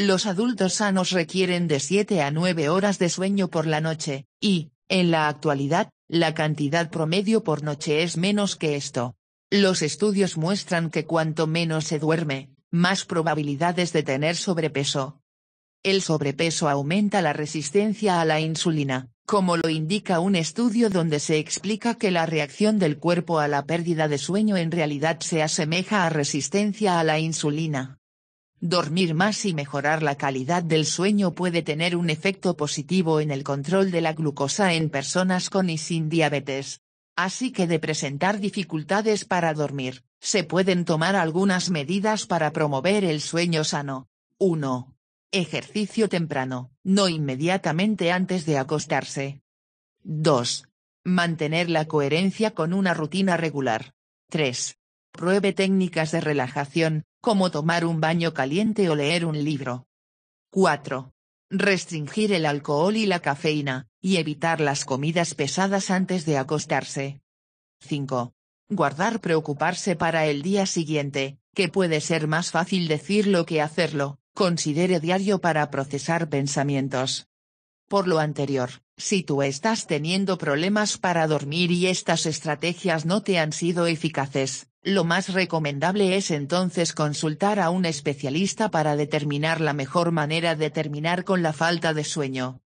Los adultos sanos requieren de 7 a 9 horas de sueño por la noche, y, en la actualidad, la cantidad promedio por noche es menos que esto. Los estudios muestran que cuanto menos se duerme, más probabilidades de tener sobrepeso. El sobrepeso aumenta la resistencia a la insulina, como lo indica un estudio donde se explica que la reacción del cuerpo a la pérdida de sueño en realidad se asemeja a resistencia a la insulina. Dormir más y mejorar la calidad del sueño puede tener un efecto positivo en el control de la glucosa en personas con y sin diabetes. Así que de presentar dificultades para dormir, se pueden tomar algunas medidas para promover el sueño sano. 1. Ejercicio temprano, no inmediatamente antes de acostarse. 2. Mantener la coherencia con una rutina regular. 3. Pruebe técnicas de relajación, como tomar un baño caliente o leer un libro. 4. Restringir el alcohol y la cafeína, y evitar las comidas pesadas antes de acostarse. 5. Guardar preocuparse para el día siguiente, que puede ser más fácil decirlo que hacerlo, considere diario para procesar pensamientos. Por lo anterior, si tú estás teniendo problemas para dormir y estas estrategias no te han sido eficaces, lo más recomendable es entonces consultar a un especialista para determinar la mejor manera de terminar con la falta de sueño.